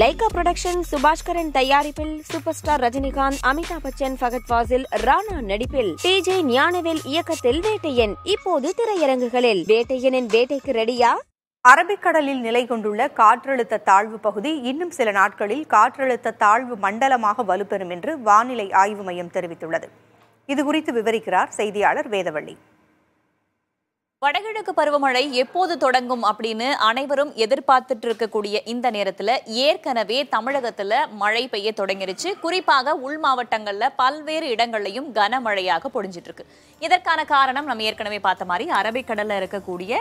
Lyca production Subaskaran தயாரிப்பில் superstar Rajinikanth Amitabh Bachchan Fahadh Faasil Rana நடிப்பில் T J Gnanavel இயக்கத்தில் வேட்டையன் இப்போது திரையரங்குகளில் வேட்டையனின் வேட்டைக்கு ரெடியா அரபிக்கடலில் நிலை கொண்டுள்ள காற்றழுத்த தாழ்வு பகுதி இன்னும் சில நாட்களில் காற்றழுத்த தாழ்வு மண்டலமாக வலுப்பெறும் என்று வானிலை ஆய்வு மையம் தெரிவித்துள்ளது இதுகுறித்து விவரிக்கிறார் செய்தியாளர் வேதவள்ளி வடகிழக்கு பருவமழை எப்போது தொடங்கும் அப்படின்னு அனைவரும் எதிர்பார்த்துட்டு இருக்கக்கூடிய இந்த நேரத்தில் ஏற்கனவே தமிழகத்தில் மழை பெய்ய தொடங்கிருச்சு குறிப்பாக உள் மாவட்டங்களில் பல்வேறு இடங்கள்லையும் கனமழையாக பொழிஞ்சிட்டு இருக்கு இதற்கான காரணம் நம்ம ஏற்கனவே பார்த்த மாதிரி அரபிக்கடலில் இருக்கக்கூடிய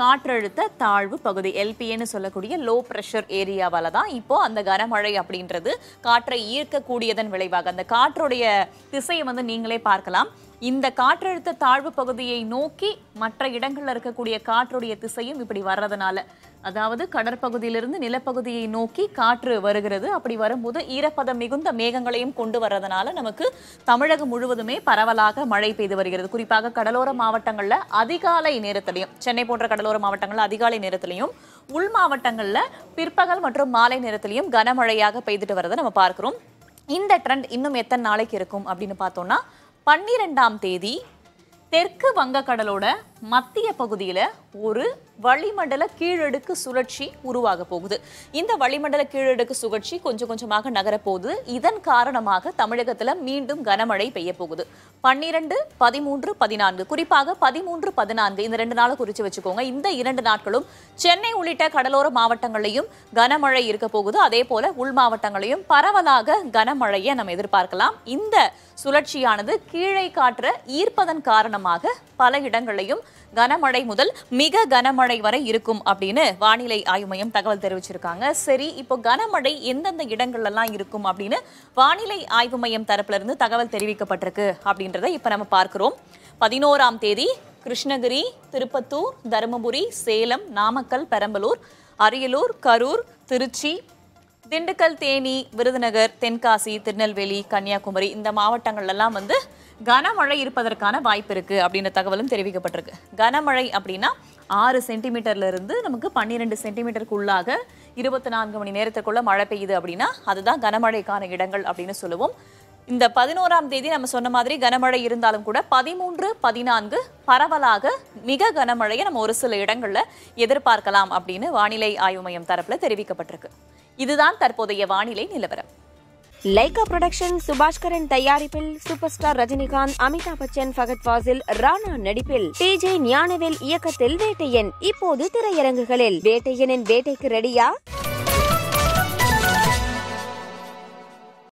காற்றழுத்த தாழ்வு பகுதி எல்பிஏன்னு சொல்லக்கூடிய லோ ப்ரெஷர் ஏரியாவால் தான் இப்போ அந்த கனமழை அப்படின்றது காற்றை ஈர்க்கக்கூடியதன் விளைவாக அந்த காற்றுடைய திசையை வந்து நீங்களே பார்க்கலாம் இந்த காற்றழுத்த தாழ்வு பகுதியை நோக்கி மற்ற இடங்களில் இருக்கக்கூடிய காற்றுடைய திசையும் இப்படி வர்றதுனால அதாவது கடற்பகுதியிலிருந்து நிலப்பகுதியை நோக்கி காற்று வருகிறது அப்படி வரும்போது ஈரப்பதம் மிகுந்த மேகங்களையும் கொண்டு வர்றதுனால நமக்கு தமிழகம் முழுவதுமே பரவலாக மழை பெய்து வருகிறது குறிப்பாக கடலோர மாவட்டங்களில் அதிகாலை நேரத்திலையும் சென்னை போன்ற கடலோர மாவட்டங்களில் அதிகாலை நேரத்திலையும் உள் மாவட்டங்களில் பிற்பகல் மற்றும் மாலை நேரத்திலையும் கனமழையாக பெய்துட்டு வரதை நம்ம பார்க்கிறோம் இந்த ட்ரெண்ட் இன்னும் எத்தனை நாளைக்கு இருக்கும் அப்படின்னு பார்த்தோம்னா பன்னிரெண்டாம் தேதி தெற்கு வங்கக்கடலோட மத்திய பகுதியில் ஒரு வளிமண்டல கீழடுக்கு சுழற்சி உருவாக போகுது இந்த வளிமண்டல கீழடுக்கு சுழற்சி கொஞ்சம் கொஞ்சமாக நகரப்போகுது இதன் காரணமாக தமிழகத்தில் மீண்டும் கனமழை பெய்ய போகுது பன்னிரண்டு பதிமூன்று பதினான்கு குறிப்பாக பதிமூன்று பதினான்கு இந்த ரெண்டு நாளை குறித்து வச்சுக்கோங்க இந்த இரண்டு நாட்களும் சென்னை உள்ளிட்ட கடலோர மாவட்டங்களையும் கனமழை இருக்க போகுது அதே போல உள் மாவட்டங்களையும் பரவலாக கனமழையை நம்ம எதிர்பார்க்கலாம் இந்த சுழற்சியானது கீழே காற்ற ஈர்ப்பதன் காரணமாக பல இடங்களையும் கனமழை முதல் மிக கனமழை வரை இருக்கும் அப்படின்னு வானிலை ஆய்வு மையம் தகவல் தெரிவிச்சிருக்காங்க சரி இப்போ கனமழை எந்தெந்த இடங்கள்லாம் இருக்கும் அப்படின்னு வானிலை ஆய்வு மையம் தரப்புல இருந்து தகவல் தெரிவிக்கப்பட்டிருக்கு அப்படின்றத இப்போ நம்ம பார்க்கிறோம் பதினோராம் தேதி கிருஷ்ணகிரி திருப்பத்தூர் தருமபுரி சேலம் நாமக்கல் பெரம்பலூர் அரியலூர் கரூர் திருச்சி திண்டுக்கல் தேனி விருதுநகர் தென்காசி திருநெல்வேலி கன்னியாகுமரி இந்த மாவட்டங்கள்லாம் வந்து கனமழை இருப்பதற்கான வாய்ப்பு இருக்குது அப்படின்ற தகவலும் தெரிவிக்கப்பட்டிருக்கு கனமழை அப்படின்னா ஆறு இருந்து நமக்கு பன்னிரெண்டு சென்டிமீட்டருக்குள்ளாக இருபத்தி நான்கு மணி நேரத்துக்குள்ளே மழை பெய்யுது அப்படின்னா அதுதான் கனமழைக்கான இடங்கள் அப்படின்னு சொல்லுவோம் இந்த பதினோராம் தேதி நம்ம சொன்ன மாதிரி கனமழை இருந்தாலும் கூட பதிமூன்று பதினான்கு பரவலாக மிக கனமழையை நம்ம ஒரு சில இடங்களில் எதிர்பார்க்கலாம் அப்படின்னு வானிலை ஆய்வு மையம் தரப்பில் தெரிவிக்கப்பட்டிருக்கு இதுதான் தற்போதைய வானிலை நிலவரம் லைகா புரொடக்ஷன் சுபாஷ்கரன் தயாரிப்பில் சூப்பர் ஸ்டார் ரஜினிகாந்த் அமிதாப் பச்சன் ஃபகத் ஃபாசில் ராணா நடிப்பில் டி ஜே ஞானவேல் இயக்கத்தில் வேட்டையன் இப்போது திரையரங்குகளில் வேட்டையனின் வேட்டைக்கு ரெடியா